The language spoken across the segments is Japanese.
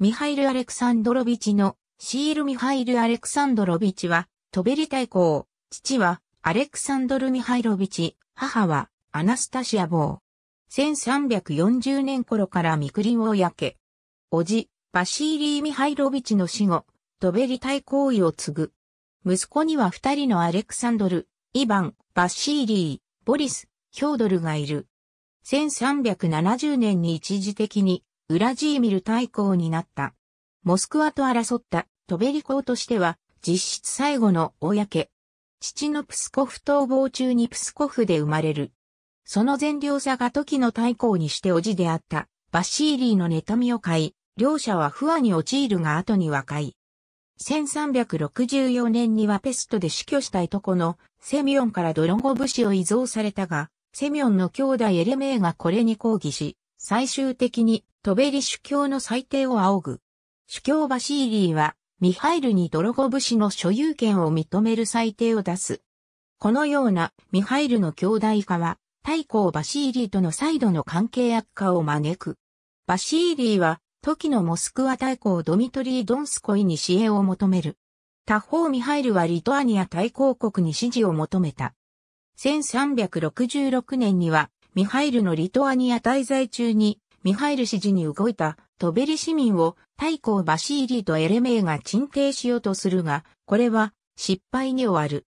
ミハイル・アレクサンドロビチのシール・ミハイル・アレクサンドロビチは、トベリ大公、父はアレクサンドル・ミハイロビチ、母はアナスタシア・ボー。1340年頃からミクリンを焼け、おじ、バシーリー・ミハイロビチの死後、トベリ大公位を継ぐ。息子には二人のアレクサンドル、イヴァン、バシーリー、ボリス、ヒョードルがいる。1370年に一時的にウラジーミル大公になった。モスクワと争ったトベリ公としては実質最後の公。父のプスコフ逃亡中にプスコフで生まれる。その善良さが時の大公にしておじであったバシーリーの妬みを買い、両者は不和に陥るが後に和解。1364年にはペストで死去したいとこのセミオンからドロゴ武士を遺贈されたが、セミオンの兄弟エレメーがこれに抗議し、最終的にトベリ主教の裁定を仰ぐ。主教バシーリーは、ミハイルにドロゴブ氏の所有権を認める裁定を出す。このようなミハイルの兄弟化は、太公バシーリーとの再度の関係悪化を招く。バシーリーは、時のモスクワ大公ドミトリー・ドンスコイに支援を求める。他方ミハイルはリトアニア大公国に支持を求めた。1366年には、ミハイルのリトアニア滞在中にミハイル指示に動いたトベリ市民を太公バシーリーとエレメーが鎮定しようとするが、これは失敗に終わる。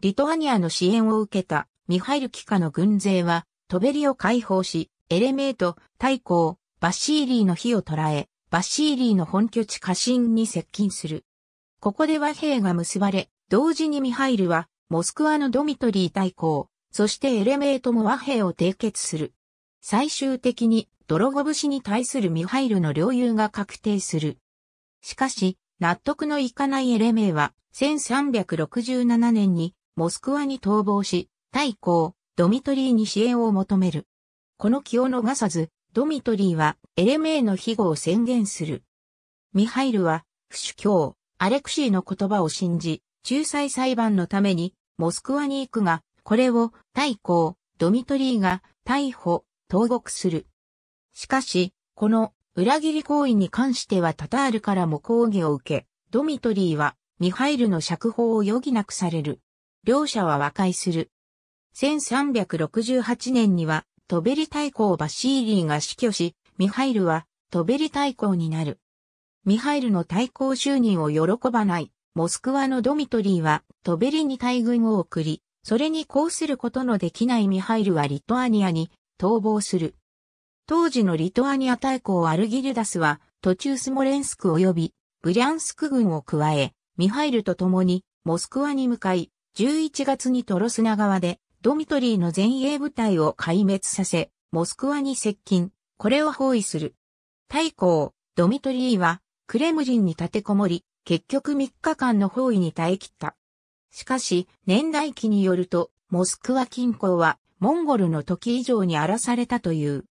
リトアニアの支援を受けたミハイル機カの軍勢はトベリを解放し、エレメーと太公バシーリーの火を捉え、バシーリーの本拠地過信に接近する。ここで和平が結ばれ、同時にミハイルはモスクワのドミトリー対抗、そしてエレメートも和平を締結する。最終的にドロゴブ氏に対するミハイルの領有が確定する。しかし、納得のいかないエレメイは、1367年にモスクワに逃亡し、対抗、ドミトリーに支援を求める。この気を逃さず、ドミトリーはエレメイの庇護を宣言する。ミハイルは、不主教、アレクシーの言葉を信じ、仲裁裁判のためにモスクワに行くが、これを対抗、ドミトリーが逮捕、投獄する。しかし、この裏切り行為に関してはタタールからも抗議を受け、ドミトリーはミハイルの釈放を余儀なくされる。両者は和解する。1368年にはトベリ大公バシーリーが死去し、ミハイルはトベリ大公になる。ミハイルの大公就任を喜ばない、モスクワのドミトリーはトベリに大軍を送り、それに抗することのできないミハイルはリトアニアに逃亡する。当時のリトアニア大公アルギリュダスは、途中スモレンスク及び、ブリャンスク軍を加え、ミハイルと共に、モスクワに向かい、11月にトロスナ川で、ドミトリーの前衛部隊を壊滅させ、モスクワに接近、これを包囲する。大公、ドミトリーは、クレムリンに立てこもり、結局3日間の包囲に耐え切った。しかし、年代記によると、モスクワ近郊は、モンゴルの時以上に荒らされたという。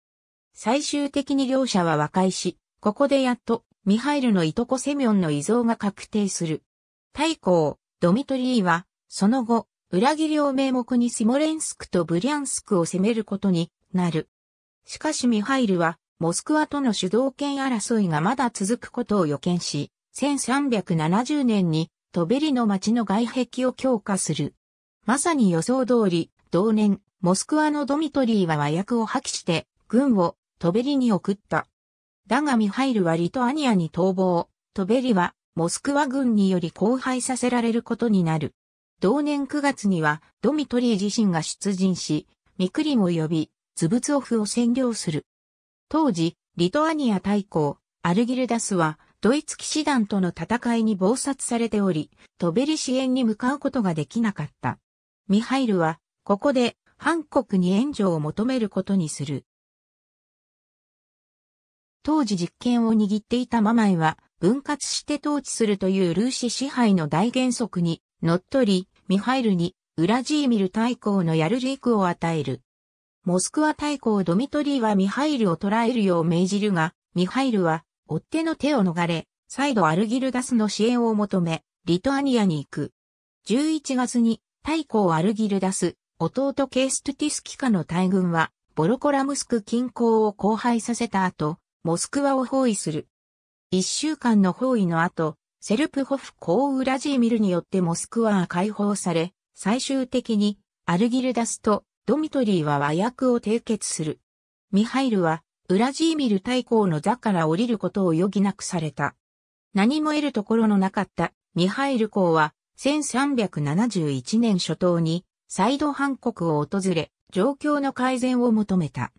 最終的に両者は和解し、ここでやっと、ミハイルのいとこセミョンの遺像が確定する。対抗、ドミトリーは、その後、裏切りを名目にスモレンスクとブリャンスクを攻めることになる。しかしミハイルは、モスクワとの主導権争いがまだ続くことを予見し、1370年にトベリの町の外壁を強化する。まさに予想通り、同年、モスクワのドミトリーは和訳を破棄して、軍をトベリに送った。だがミハイルはリトアニアに逃亡。トベリはモスクワ軍により荒廃させられることになる。同年9月にはドミトリー自身が出陣し、ミクリを呼び、ズブツオフを占領する。当時、リトアニア大公、アルギルダスは、ドイツ騎士団との戦いに謀殺されており、トベリ支援に向かうことができなかった。ミハイルは、ここで、ハン国に援助を求めることにする。当時実権を握っていたママイは分割して統治するというルーシ支配の大原則にのっとり、ミハイルにウラジーミル大公のヤルリークを与える。モスクワ大公ドミトリーはミハイルを捕らえるよう命じるが、ミハイルは追っ手の手を逃れ、再度アルギルダスの支援を求め、リトアニアに行く。11月に大公アルギルダス、弟ケーストティスキカの大軍は、ボロコラムスク近郊を荒廃させた後、モスクワを包囲する。一週間の包囲の後、セルプホフ公ウラジーミルによってモスクワは解放され、最終的にアルギルダスとドミトリーは和訳を締結する。ミハイルはウラジーミル大公の座から降りることを余儀なくされた。何も得るところのなかったミハイル公は1371年初頭にサ再度韓国を訪れ状況の改善を求めた。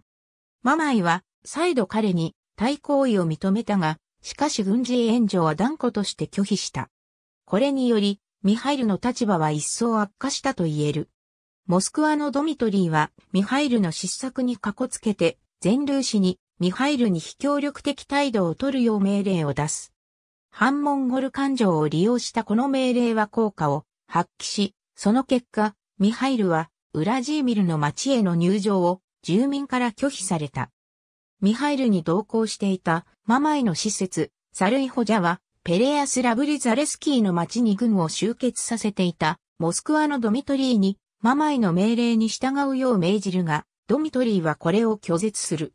ママイは再度彼に対行為を認めたが、しかし軍事援助は断固として拒否した。これにより、ミハイルの立場は一層悪化したと言える。モスクワのドミトリーは、ミハイルの失策にこつけて、全ルー氏に、ミハイルに非協力的態度を取るよう命令を出す。反モンゴル感情を利用したこの命令は効果を発揮し、その結果、ミハイルは、ウラジーミルの町への入場を住民から拒否された。ミハイルに同行していたママイの施設、サルイホジャは、ペレアス・ラブリザレスキーの町に軍を集結させていた、モスクワのドミトリーに、ママイの命令に従うよう命じるが、ドミトリーはこれを拒絶する。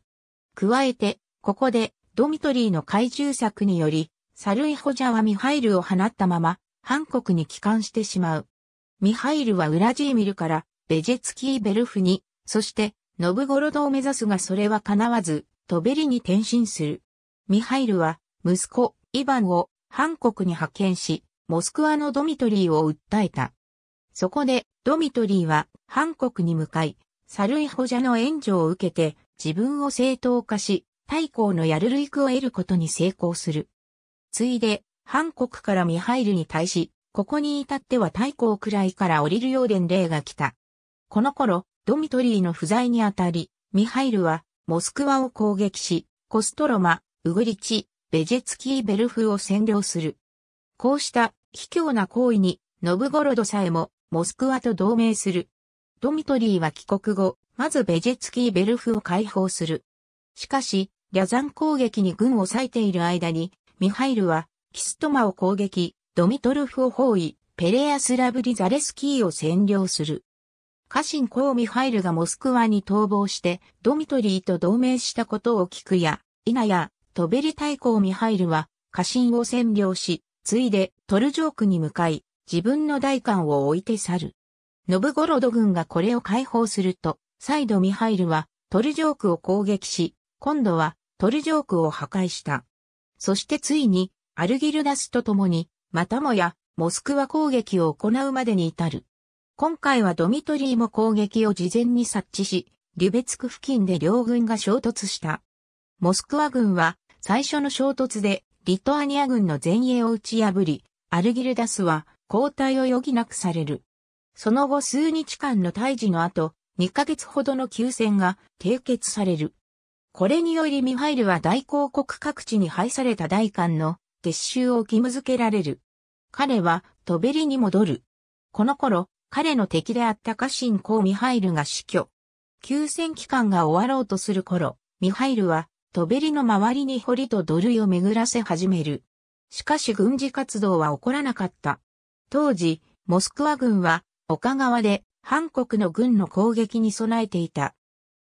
加えて、ここで、ドミトリーの怪獣策により、サルイホジャはミハイルを放ったまま、韓国に帰還してしまう。ミハイルはウラジーミルから、ベジェツキーベルフに、そして、ノブゴロドを目指すがそれは叶わず、トベリに転身する。ミハイルは、息子、イヴァンを、ハン国に派遣し、モスクワのドミトリーを訴えた。そこで、ドミトリーは、ハン国に向かい、サルイホジャの援助を受けて、自分を正当化し、太閤のヤルルイクを得ることに成功する。ついで、ハン国からミハイルに対し、ここに至っては太閤くらいから降りるよう伝令が来た。この頃、ドミトリーの不在にあたり、ミハイルはモスクワを攻撃し、コストロマ、ウグリチ、ベジェツキーベルフを占領する。こうした卑怯な行為に、ノブゴロドさえもモスクワと同盟する。ドミトリーは帰国後、まずベジェツキーベルフを解放する。しかし、リャザン攻撃に軍を割いている間に、ミハイルは、キストマを攻撃、ドミトルフを包囲、ペレアスラブリザレスキーを占領する。家臣ウミハイルがモスクワに逃亡して、ドミトリーと同盟したことを聞くや、イナや、トベリ大公ミハイルは、家臣を占領し、ついで、トルジョークに向かい、自分の大官を置いて去る。ノブゴロド軍がこれを解放すると、再度ミハイルは、トルジョークを攻撃し、今度は、トルジョークを破壊した。そしてついに、アルギルダスと共に、またもや、モスクワ攻撃を行うまでに至る。今回はドミトリーも攻撃を事前に察知し、リュベツク付近で両軍が衝突した。モスクワ軍は最初の衝突でリトアニア軍の前衛を打ち破り、アルギルダスは交代を余儀なくされる。その後数日間の退治の後、2ヶ月ほどの休戦が締結される。これによりミハイルは大公国各地に配された大官の撤収を義務付けられる。彼はトベリに戻る。この頃、彼の敵であった家臣公ミハイルが死去。休戦期間が終わろうとする頃、ミハイルは、トベリの周りに堀と土塁を巡らせ始める。しかし軍事活動は起こらなかった。当時、モスクワ軍は、丘川で、韓国の軍の攻撃に備えていた。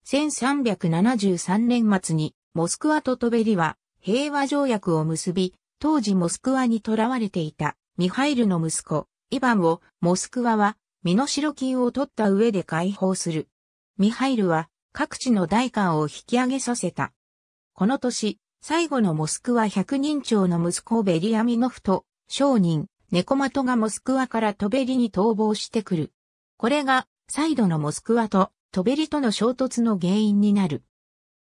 1373年末に、モスクワとトベリは、平和条約を結び、当時モスクワに囚われていた、ミハイルの息子、イバンを、モスクワは、身代金を取った上で解放する。ミハイルは各地の代官を引き上げさせた。この年、最後のモスクワ百人長の息子ベリアミノフと商人、ネコマトがモスクワからトベリに逃亡してくる。これが再度のモスクワとトベリとの衝突の原因になる。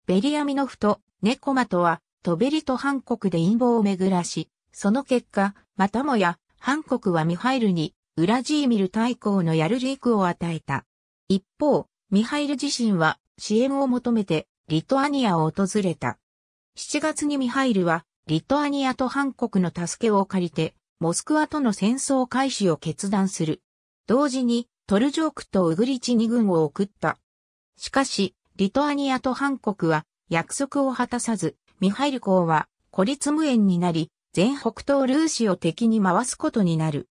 ベリアミノフとネコマトはトベリと韓国で陰謀を巡らし、その結果、またもや、韓国はミハイルにウラジーミル大公のやるリークを与えた。一方、ミハイル自身は支援を求めてリトアニアを訪れた。7月にミハイルはリトアニアとハン国の助けを借りてモスクワとの戦争開始を決断する。同時にトルジョークとウグリチ2軍を送った。しかし、リトアニアとハン国は約束を果たさず、ミハイル公は孤立無援になり、全北東ルーシを敵に回すことになる。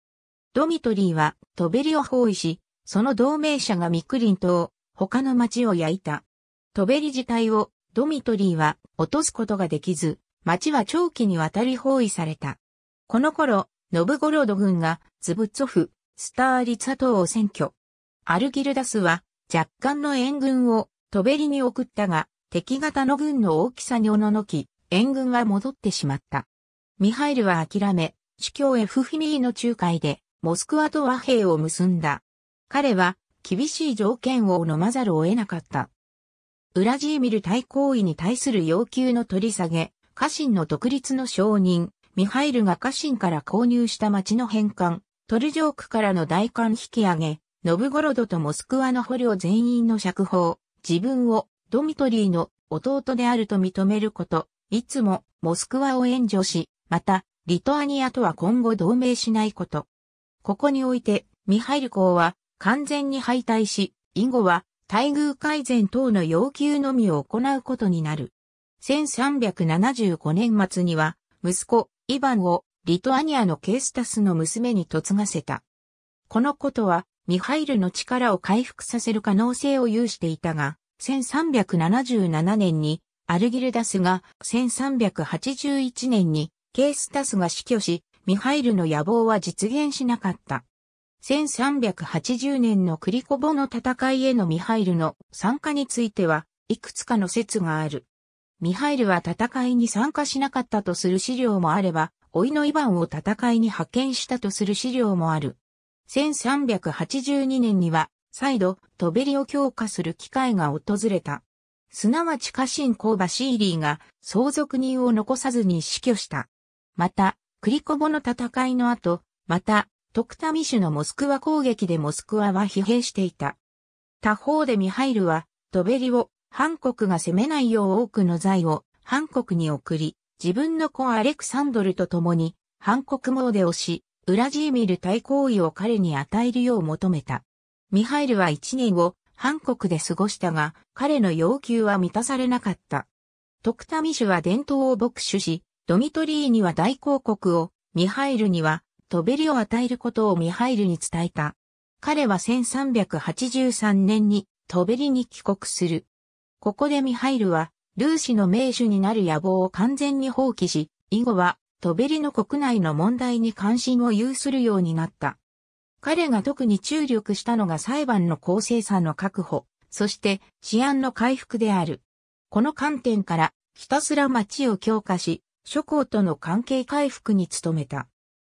ドミトリーはトベリを包囲し、その同盟者がミクリン島、他の町を焼いた。トベリ自体をドミトリーは落とすことができず、町は長期にわたり包囲された。この頃、ノブゴロド軍がズブツォフ、スターリツァ島を占拠。アルギルダスは若干の援軍をトベリに送ったが、敵型の軍の大きさにおののき、援軍は戻ってしまった。ミハイルは諦め、主教エフフィミーの仲介で、モスクワと和平を結んだ。彼は厳しい条件を飲まざるを得なかった。ウラジーミル対行為に対する要求の取り下げ、家臣の独立の承認、ミハイルが家臣から購入した町の返還、トルジョークからの大官引き上げ、ノブゴロドとモスクワの捕虜全員の釈放、自分をドミトリーの弟であると認めること、いつもモスクワを援助し、また、リトアニアとは今後同盟しないこと。ここにおいて、ミハイル公は完全に敗退し、以後は待遇改善等の要求のみを行うことになる。1375年末には、息子、イヴァンをリトアニアのケースタスの娘に嫁がせた。このことは、ミハイルの力を回復させる可能性を有していたが、1377年にアルギルダスが1381年にケースタスが死去し、ミハイルの野望は実現しなかった。1380年のクリコボの戦いへのミハイルの参加については、いくつかの説がある。ミハイルは戦いに参加しなかったとする資料もあれば、老いのイヴァンを戦いに派遣したとする資料もある。1382年には、再度、トベリを強化する機会が訪れた。すなわち家臣公バシーリーが相続人を残さずに死去した。また、クリコボの戦いの後、また、トクタミシュのモスクワ攻撃でモスクワは疲弊していた。他方でミハイルは、ドベリを、韓国が攻めないよう多くの財を、韓国に送り、自分の子アレクサンドルと共に、韓国詣をし、ウラジーミル対抗位を彼に与えるよう求めた。ミハイルは一年を、韓国で過ごしたが、彼の要求は満たされなかった。タミシュは伝統を牧主し、ドミトリーには大公国を、ミハイルには、トベリを与えることをミハイルに伝えた。彼は1383年にトベリに帰国する。ここでミハイルは、ルーシの名手になる野望を完全に放棄し、以後は、トベリの国内の問題に関心を有するようになった。彼が特に注力したのが裁判の公正さの確保、そして治安の回復である。この観点から、ひたすら町を強化し、諸侯との関係回復に努めた。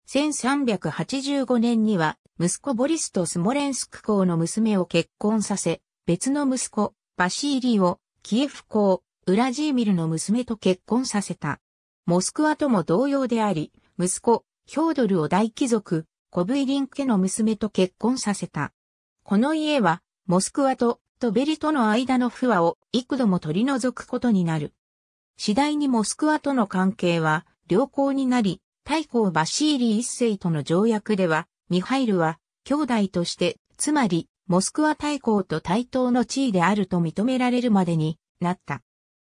1385年には、息子ボリスとスモレンスク公の娘を結婚させ、別の息子、バシーリを、キエフ公、ウラジーミルの娘と結婚させた。モスクワとも同様であり、息子、ヒョードルを大貴族、コブイリン家の娘と結婚させた。この家は、モスクワと、トベリとの間の不和を幾度も取り除くことになる。次第にモスクワとの関係は良好になり、大公バシーリ一世との条約では、ミハイルは兄弟として、つまり、モスクワ大公と対等の地位であると認められるまでになった。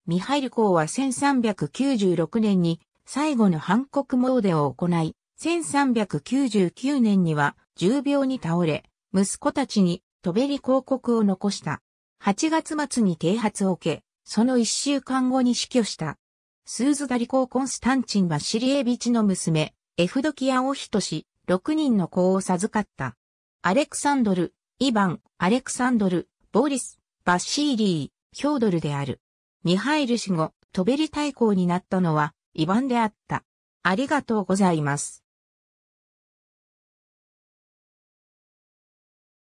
ミハイル公は1396年に最後の反国詣を行い、1399年には重病に倒れ、息子たちに飛べり広告を残した。8月末に啓発を受け、その一週間後に死去した。スーズダリー・コンスタンチン・はシリエビチの娘、エフドキア・オヒト氏、6人の子を授かった。アレクサンドル、イヴァン、アレクサンドル、ボリス、バッシーリー、ヒョードルである。ミハイル氏後、トベリ大公になったのは、イヴァンであった。ありがとうございます。